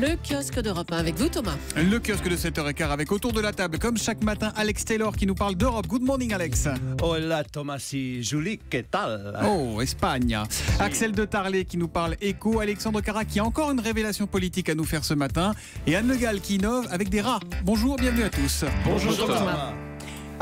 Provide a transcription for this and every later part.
le kiosque d'Europe avec vous Thomas. Le kiosque de 7h15 avec autour de la table, comme chaque matin, Alex Taylor qui nous parle d'Europe. Good morning Alex. Hola Thomas si Julie, que tal Oh, Espagne. Axel de Tarlé qui nous parle éco, Alexandre Cara qui a encore une révélation politique à nous faire ce matin, et Anne Gall qui innove avec des rats. Bonjour, bienvenue à tous. Bonjour, Thomas.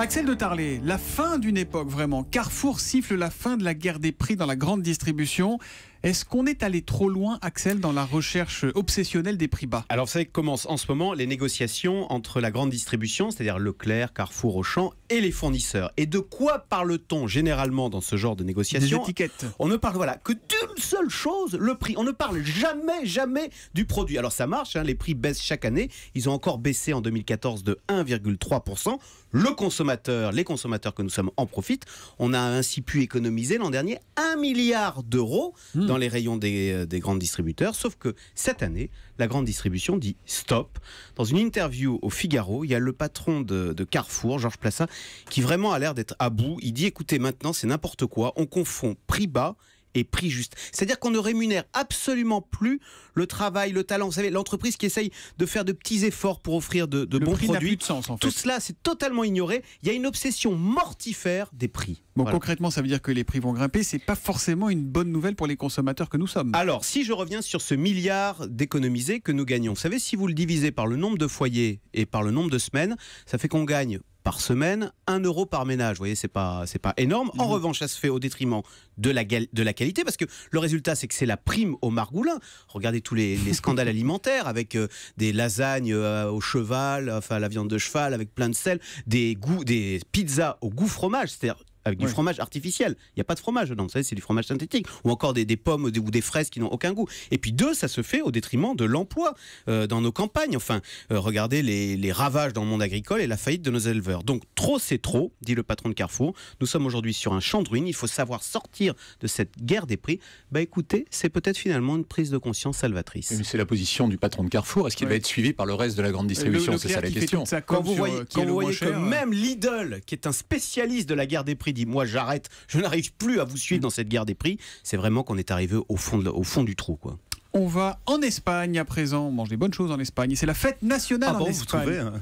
Axel de Tarlé, la fin d'une époque vraiment. Carrefour siffle la fin de la guerre des prix dans la grande distribution. Est-ce qu'on est allé trop loin, Axel, dans la recherche obsessionnelle des prix bas Alors, vous savez en ce moment les négociations entre la grande distribution, c'est-à-dire Leclerc, Carrefour, Auchan, et les fournisseurs. Et de quoi parle-t-on généralement dans ce genre de négociations Des étiquettes. On ne parle voilà, que d'une seule chose, le prix. On ne parle jamais, jamais du produit. Alors, ça marche, hein, les prix baissent chaque année. Ils ont encore baissé en 2014 de 1,3%. Le consommateur, les consommateurs que nous sommes en profitent. On a ainsi pu économiser l'an dernier 1 milliard d'euros. Hmm dans les rayons des, euh, des grands distributeurs. Sauf que cette année, la grande distribution dit stop. Dans une interview au Figaro, il y a le patron de, Carrefour, Georges Plassin, qui vraiment a l'air d'être à bout. Il dit écoutez, maintenant c'est n'importe quoi. On confond prix bas et prix juste. C'est-à-dire qu'on ne rémunère absolument plus le travail, le talent. Vous savez, l'entreprise qui essaye de faire de petits efforts pour offrir de, bons produits. De Tout cela, c'est totalement ignoré. Il y a une obsession mortifère des prix. Bon, concrètement, ça veut dire que les prix vont grimper. C'est pas forcément une bonne nouvelle pour les consommateurs que nous sommes. Alors, si je reviens sur ce milliard d'économisés que nous gagnons, vous savez, si vous le divisez par le nombre de foyers et par le nombre de semaines, ça fait qu'on gagne par semaine, 1 euro par ménage. Vous voyez, c'est pas, c'est pas énorme. En mhm. revanche, ça se fait au détriment de la, de la qualité, parce que le résultat, c'est que c'est la prime au margoulin. Regardez tous les, scandales alimentaires avec euh, des lasagnes euh, au cheval, enfin la viande de cheval avec plein de sel, des goûts, des pizzas au goût fromage. cest avec du fromage artificiel. Il n'y a pas de fromage dedans, vous c'est du fromage synthétique. Ou encore des, pommes ou des, fraises qui n'ont aucun goût. Et puis deux, ça se fait au détriment de l'emploi euh, dans nos campagnes. Enfin, euh, regardez les, ravages dans le monde agricole et la faillite de nos éleveurs. Donc trop c'est trop, dit le patron de Carrefour. Nous sommes aujourd'hui sur un champ de ruines, il faut savoir sortir de cette guerre des prix. Bah écoutez, c'est peut-être finalement une prise de conscience salvatrice. Mais c'est la position du patron de Carrefour. Est-ce qu'il va être suivi par le reste de la grande distribution C'est ça la question. quand vous euh, voyez, que même Lidl, qui est un spécialiste de la guerre des prix, dit moi j'arrête, je n'arrive plus à vous suivre dans cette guerre des prix, c'est vraiment qu'on est arrivé au fond, au fond du trou. Quoi. On va en Espagne à présent. On mange des bonnes choses en Espagne. C'est la fête nationale ah bon, en Espagne. Vous trouvez hein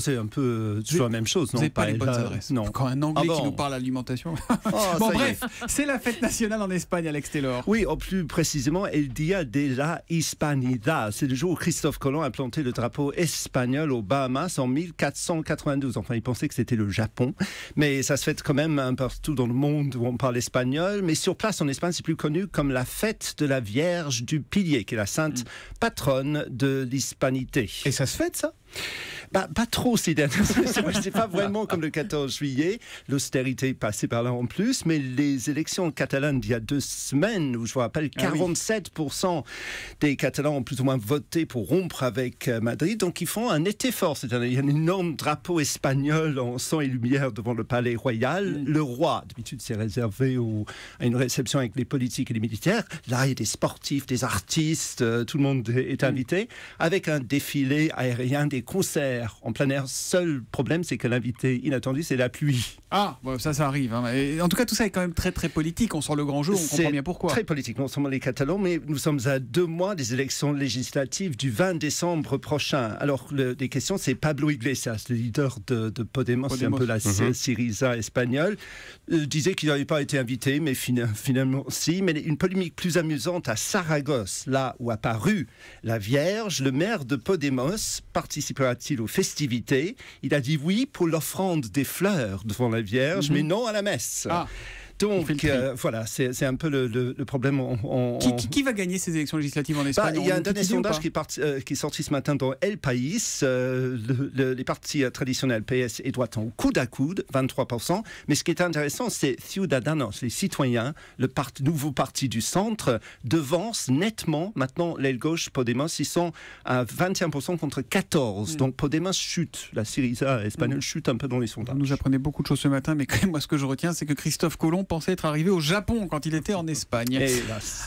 C'est oh, oh, un peu toujours euh, la même chose. Vous pas, les bonnes adresses. Non. Quand un Anglais ah qui nous parle d'alimentation. Ah, bon bref, c'est la fête nationale en Espagne, Alex Taylor. Oui, oh, plus précisément, El día de la Hispanidad. C'est le jour où Christophe Colomb a planté le drapeau espagnol aux Bahamas en 1492. Enfin, il pensait que c'était le Japon, mais ça se fête quand même un partout dans le monde où on parle espagnol. Mais sur place en Espagne, c'est plus connu comme la fête de la Vierge du Pilier qui est la sainte mm. patronne de l'hispanité. Et ça se fait, ça pas trop ces C'est pas vraiment comme le 14 juillet, l'austérité est passée par là en plus, mais les élections catalanes d'il y a deux semaines, où je vous rappelle, 47% ah des Catalans ont plus ou moins voté pour rompre avec euh, Madrid, donc ils font un été fort cette Il y a un énorme drapeau espagnol en sang et lumière devant le palais royal. Le roi, d'habitude c'est réservé à une réception avec les politiques et les militaires, là il y a des sportifs, des artistes, euh, tout le monde est invité, avec un défilé aérien, des concerts en plein air, seul problème, c'est que l'invité inattendu, c'est la pluie. Ah, bon, ça, ça arrive. Hein. en tout cas, tout ça est quand même très, très politique. On sent le grand jour, on comprend bien pourquoi. Très politique, non seulement les Catalans, mais nous sommes à deux mois des élections législatives du 20 décembre prochain. Alors, le, les questions, c'est Pablo Iglesias, le leader de, Podemos, c'est un peu la Syriza espagnole, euh, disait qu'il n'avait pas été invité, mais finalement, si. Mais une polémique plus amusante à Saragosse, là où a paru la Vierge, le maire de Podemos participera-t-il au festivité, il a dit oui pour l'offrande des fleurs devant la Vierge, mhm. mais non à la messe. Ah. Donc euh, voilà, c'est un peu le, problème. On, qui, va gagner ces élections législatives en bah, Espagne Il y a un dernier sondage qui, euh, qui, est sorti ce matin dans El País. Euh, les partis traditionnels PS et droite ont coude à coude, 23%. Mais ce qui est intéressant, c'est Ciudadanos, les citoyens, le nouveau parti du centre, devance nettement maintenant l'aile gauche Podemos. Ils sont à 21% contre 14. Mm. Donc Podemos chute. La Syriza espagnole mm. chute un peu dans les sondages. Vous nous apprenez beaucoup de choses ce matin, mais moi, ce que je retiens, c'est que Christophe Colomb pensait être arrivé au Japon quand il était en Espagne.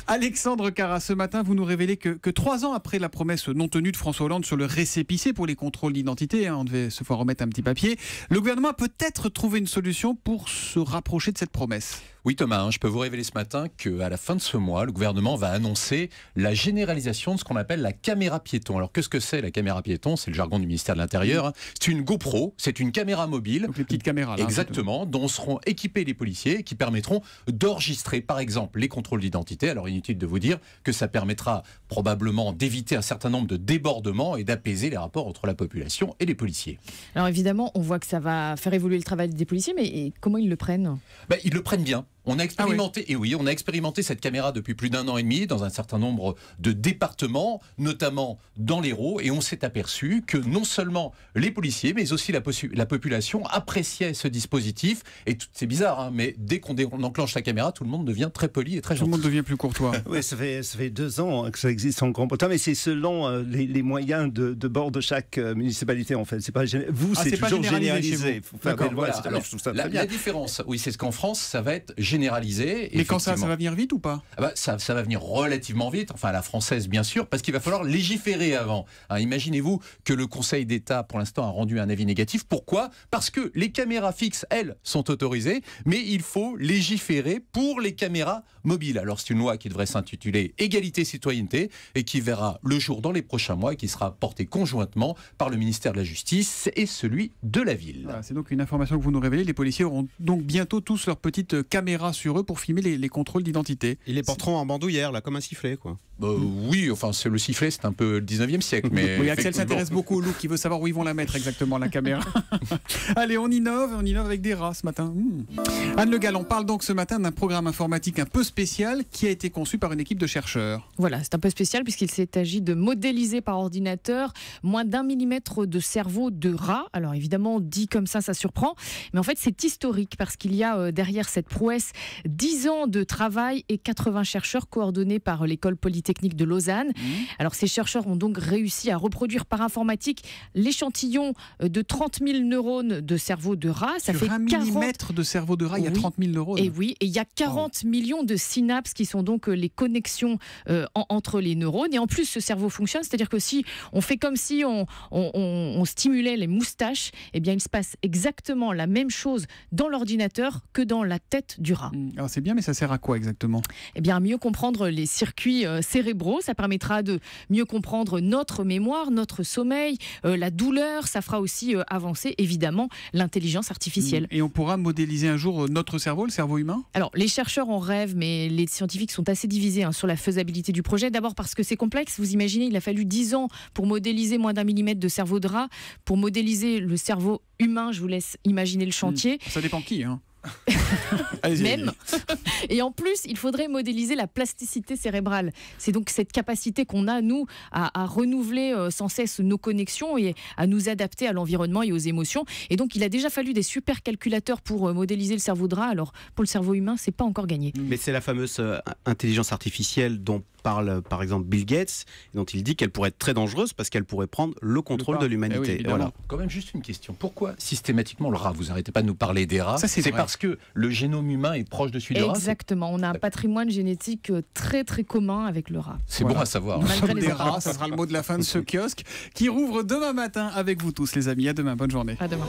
Alexandre Cara, ce matin, vous nous révélez que, trois ans après la promesse non tenue de François Hollande sur le récépissé pour les contrôles d'identité, hein, on devait se faire remettre un petit papier, le gouvernement a peut-être trouvé une solution pour se rapprocher de cette promesse. Oui Thomas, hein, je peux vous révéler ce matin qu'à la fin de ce mois, le gouvernement va annoncer la généralisation de ce qu'on appelle la caméra piéton. Alors qu'est-ce que c'est la caméra piéton C'est le jargon du ministère de l'Intérieur. Hein. C'est une GoPro, c'est une caméra mobile. Une petite caméra. là. Hein, Exactement, dont seront équipés les policiers qui permettront d'enregistrer par exemple les contrôles d'identité. Alors inutile de vous dire que ça permettra probablement d'éviter un certain nombre de débordements et d'apaiser les rapports entre la population et les policiers. Alors évidemment, on voit que ça va faire évoluer le travail des policiers, mais comment ils le prennent ben, Ils le prennent bien. On a ah expérimenté, et oui, on a expérimenté cette caméra depuis plus d'un an et demi dans un certain nombre de départements, notamment dans l'Hérault, et on s'est aperçu que non seulement les policiers, mais aussi la, population appréciait ce dispositif. Et c'est bizarre, hein, mais dès qu'on enclenche la caméra, tout le monde devient très poli et très gentil. Tout le monde devient plus courtois. oui, ça fait, deux ans hein, que ça existe en Grande-Bretagne, mais c'est selon euh, les, moyens de, bord de chaque euh, municipalité, en fait. C'est pas vous, ah, c'est toujours généralisé. la, la, différence, oui, c'est ce qu'en France, ça va être généralisée. Mais quand ça, ça va venir vite ou pas ah bah, ça, ça, va venir relativement vite, enfin à la française bien sûr, parce qu'il va falloir légiférer avant. Hein, imaginez-vous que le Conseil d'État, pour l'instant, a rendu un avis négatif. Pourquoi Parce que les caméras fixes, elles, sont autorisées, mais il faut légiférer pour les caméras mobiles. Alors c'est une loi qui devrait s'intituler Égalité citoyenneté et qui verra le jour dans les prochains mois, et qui sera portée conjointement par le ministère de la Justice et celui de la ville. c'est donc une information que vous nous révélez. Les policiers auront donc bientôt tous leurs petites caméras sur eux pour filmer les, les contrôles d'identité. Ils les porteront en bandoulière, là, comme un sifflet, quoi. Bah, oui, enfin, c'est le sifflet, c'est un peu le 19e siècle. Mais oui, Axel s'intéresse beaucoup au loup qui veut savoir où ils vont la mettre exactement, la caméra. Allez, on innove, on innove avec des rats ce matin. Hmm. Anne Le Gall, on parle donc ce matin d'un programme informatique un peu spécial qui a été conçu par une équipe de chercheurs. Voilà, c'est un peu spécial puisqu'il s'est agi de modéliser par ordinateur moins d'un millimètre de cerveau de rat. Alors évidemment, dit comme ça, ça surprend, mais en fait, c'est historique parce qu'il y a euh, derrière cette prouesse 10 ans de travail et 80 chercheurs coordonnés par l'école polytechnique technique de Lausanne. Mmh. Alors ces chercheurs ont donc réussi à reproduire par informatique l'échantillon euh, de 30 000 neurones de cerveau de rat. Ça Sur un millimètre de cerveau de rat, il y a 30 000 neurones. Et eh oui, et il y a 40 millions de synapses qui sont donc euh, les connexions euh, entre les neurones. Et en plus, ce cerveau fonctionne, c'est-à-dire que si on fait comme si on, stimulait les moustaches, eh bien il se passe exactement la même chose dans l'ordinateur que dans la tête du rat. Mmh. Alors c'est bien, mais ça sert à quoi exactement Eh bien, à mieux comprendre les circuits cérébraux. Ça permettra de mieux comprendre notre mémoire, notre sommeil, euh, la douleur. Ça fera aussi euh, avancer évidemment l'intelligence artificielle. Et on pourra modéliser un jour euh, notre cerveau, le cerveau humain Alors les chercheurs en rêvent, mais les scientifiques sont assez divisés hein, sur la faisabilité du projet. D'abord parce que c'est complexe. Vous imaginez, il a fallu 10 ans pour modéliser moins d'un millimètre de cerveau de rat, pour modéliser le cerveau humain. Je vous laisse imaginer le hmm. chantier. Ça dépend qui. Hein même. Et en plus, il faudrait modéliser la plasticité cérébrale. C'est donc cette capacité qu'on a, nous, à, renouveler euh, sans cesse nos connexions et à nous adapter à l'environnement et aux émotions. Et donc, il a déjà fallu des super calculateurs pour euh, modéliser le cerveau de rat. Alors, pour le cerveau humain, c'est pas encore gagné. Mais c'est la fameuse euh, intelligence artificielle dont parle par exemple Bill Gates, dont il dit qu'elle pourrait être très dangereuse parce qu'elle pourrait prendre le contrôle de l'humanité. Eh voilà. Quand même, juste une question. Pourquoi systématiquement le rat Vous n'arrêtez pas de nous parler des rats. C'est parce que le génome humain est proche de celui du rat. Exactement. On a un patrimoine génétique euh, très très commun avec le rat. C'est bon à savoir. Malgré les rats, ça sera le mot de la fin de ce kiosque qui rouvre demain matin avec vous tous, les amis. À demain. Bonne journée. À demain.